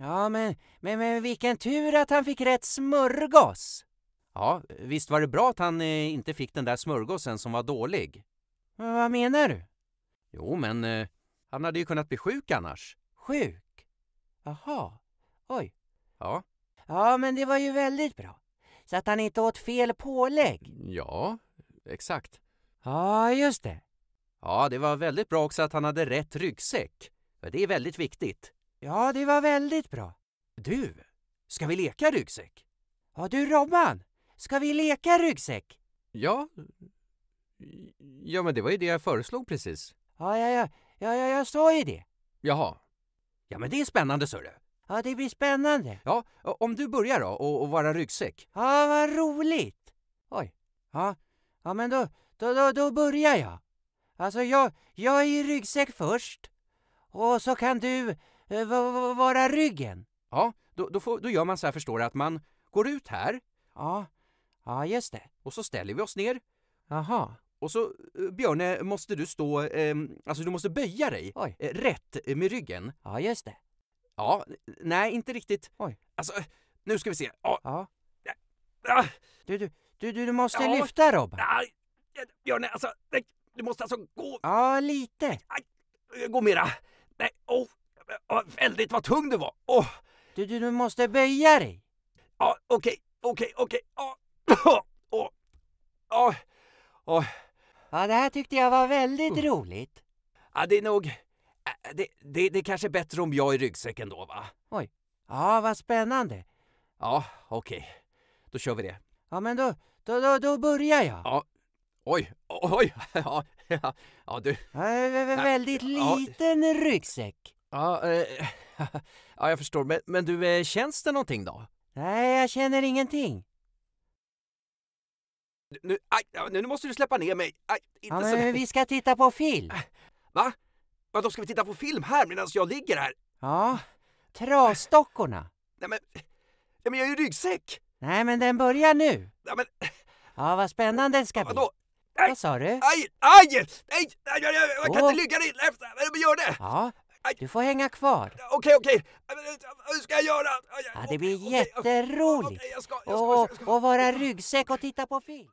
Ja, men, men, men vilken tur att han fick rätt smörgås! Ja, visst var det bra att han eh, inte fick den där smörgåsen som var dålig. Men vad menar du? Jo, men eh, han hade ju kunnat bli sjuk annars. Sjuk? Jaha. oj. Ja. Ja, men det var ju väldigt bra. Så att han inte åt fel pålägg. Ja, exakt. Ja, just det. Ja, det var väldigt bra också att han hade rätt ryggsäck. Det är väldigt viktigt. Ja, det var väldigt bra. Du, ska vi leka ryggsäck? Ja du Robban, ska vi leka ryggsäck? Ja. Ja, men det var ju det jag föreslog precis. Ja, ja, ja, ja, ja jag sa ju det. Jaha. Ja, men det är spännande, sörre. Ja, det blir spännande. Ja, om du börjar då och, och vara ryggsäck. Ja, vad roligt. Oj. Ja, ja men då, då, då, då börjar jag. Alltså, jag, jag är ryggsäck först. Och så kan du Eh, v vara ryggen. Ja, då, då, får, då gör man så här förstår du, att man går ut här. Ja, ja just det. Och så ställer vi oss ner. Jaha. Och så eh, Björne, måste du stå, eh, alltså du måste böja dig Oj. Eh, rätt eh, med ryggen. Ja, just det. Ja, nej inte riktigt. Oj. Alltså, nu ska vi se. Ja. ja. Ah. Du, du, du, du måste ja. lyfta Rob. Nej, Björne, alltså, nej, du måste alltså gå. Ja, lite. Aj, gå mera. Nej, oh, Ja, väldigt vad tung du var. Oh. Du, du, du måste böja dig. Ja, okej, okej, okej. Ja. det här tyckte jag var väldigt oh. roligt. Ja, det är nog... Äh, det, det, det är kanske är bättre om jag är ryggsäcken då, va? Oj. Ja, vad spännande. Ja, okej. Då kör vi det. Ja, men då, då, då, då börjar jag. Ja. Oj, oj, ja, ja, ja du. Ja, väldigt liten ja. ryggsäck. Ja, eh, ja jag förstår. Men, men du, känns det någonting då? Nej, jag känner ingenting. Nu, aj, nu måste du släppa ner mig. Aj, inte ja, så... men vi ska titta på film. Va? Ja, då ska vi titta på film här medan jag ligger här? Ja, Trasdockorna. Nej men, ja, men jag har ju ryggsäck! Nej men den börjar nu. Ja, men... ja vad spännande det ska bli. Vadå? Aj, vad sa du? Aj, aj! Nej, jag, jag, jag kan oh. inte ligga ner. Men gör det! Ja, du får hänga kvar. Okej, okej. Hur ska jag göra? Ja, det blir jätteroligt. Och, vara ryggsäck och titta på film.